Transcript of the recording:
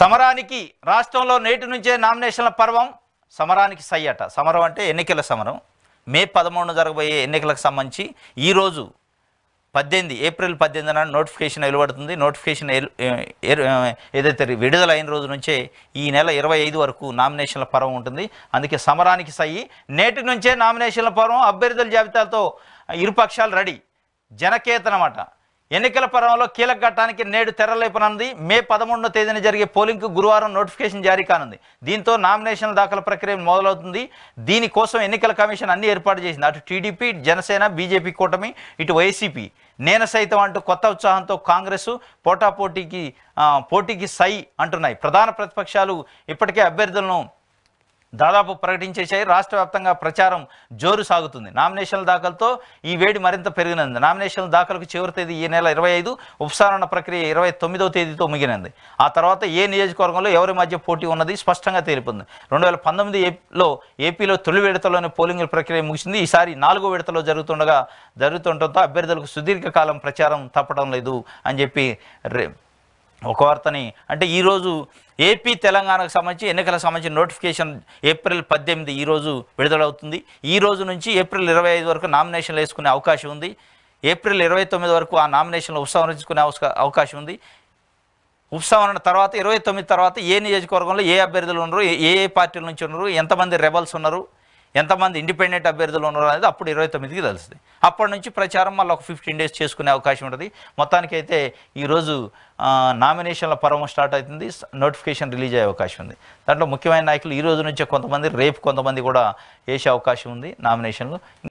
సమరానికి రాష్ట్రంలో నేటి నుంచే నామినేషన్ల పర్వం సమరానికి సై అట సమరం అంటే ఎన్నికల సమరం మే పదమూడున జరగబోయే ఎన్నికలకు సంబంధించి ఈరోజు పద్దెనిమిది ఏప్రిల్ పద్దెనిమిదిన నోటిఫికేషన్ వెలువడుతుంది నోటిఫికేషన్ ఏదైతే విడుదలైన రోజు నుంచే ఈ నెల ఇరవై ఐదు వరకు నామినేషన్ల పర్వం ఉంటుంది అందుకే సమరానికి సై నేటి నుంచే నామినేషన్ల పర్వం అభ్యర్థుల జాబితాతో ఇరుపక్షాలు రెడీ జనకేతనమాట ఎన్నికల పరంలో కీలక ఘట్టానికి నేడు తెరలేపనుంది మే పదమూడవ తేదీన జరిగే పోలింగ్కు గురువారం నోటిఫికేషన్ జారీ కానుంది దీంతో నామినేషన్ల దాఖల ప్రక్రియ మొదలవుతుంది దీనికోసం ఎన్నికల కమిషన్ అన్ని ఏర్పాటు చేసింది అటు టీడీపీ జనసేన బీజేపీ కూటమి ఇటు వైసీపీ నేను సైతం అంటూ కొత్త ఉత్సాహంతో కాంగ్రెస్ పోటాపోటీకి పోటీకి సై అంటున్నాయి ప్రధాన ప్రతిపక్షాలు ఇప్పటికే అభ్యర్థులను దాదాపు ప్రకటించేశాయి రాష్ట్ర వ్యాప్తంగా ప్రచారం జోరు సాగుతుంది నామినేషన్ల దాఖలతో ఈ వేడి మరింత పెరిగినంది నామినేషన్ల దాఖలకు చివరి తేదీ ఈ నెల ఇరవై ఐదు ఉపసారణ ప్రక్రియ ఇరవై తొమ్మిదవ తేదీతో ముగినంది ఆ తర్వాత ఏ నియోజకవర్గంలో ఎవరి మధ్య పోటీ ఉన్నది స్పష్టంగా తేలిపోయింది రెండు వేల పంతొమ్మిది ఏపీలో ఏపీలో తొలి విడతలోనే పోలింగ్ ప్రక్రియ ముగిసింది ఈసారి నాలుగో విడతలో జరుగుతుండగా జరుగుతుండటంతో అభ్యర్థులకు సుదీర్ఘకాలం ప్రచారం తప్పడం లేదు అని చెప్పి ఒక వార్తని అంటే ఈరోజు ఏపీ తెలంగాణకు సంబంధించి ఎన్నికల సంబంధించిన నోటిఫికేషన్ ఏప్రిల్ పద్దెనిమిది ఈరోజు విడుదలవుతుంది ఈ రోజు నుంచి ఏప్రిల్ ఇరవై ఐదు వరకు నామినేషన్లు వేసుకునే అవకాశం ఉంది ఏప్రిల్ ఇరవై తొమ్మిది వరకు ఆ నామినేషన్లు ఉపసంహరించుకునే అవకాశం ఉంది ఉపసంహరణ తర్వాత ఇరవై తొమ్మిది తర్వాత ఏ నియోజకవర్గంలో ఏ అభ్యర్థులు ఉన్నారు ఏ ఏ పార్టీల నుంచి ఉన్నారు ఎంతమంది రెబల్స్ ఉన్నారు ఎంతమంది ఇండిపెండెంట్ అభ్యర్థులు ఉన్నారు అనేది అప్పుడు ఇరవై తొమ్మిదికి తెలుస్తుంది అప్పటి నుంచి ప్రచారం మళ్ళీ ఒక ఫిఫ్టీన్ డేస్ చేసుకునే అవకాశం ఉంటుంది మొత్తానికైతే ఈరోజు నామినేషన్ల పర్వం స్టార్ట్ అవుతుంది నోటిఫికేషన్ రిలీజ్ అయ్యే అవకాశం ఉంది దాంట్లో ముఖ్యమైన నాయకులు ఈ రోజు నుంచే కొంతమంది రేపు కొంతమంది కూడా వేసే అవకాశం ఉంది నామినేషన్లు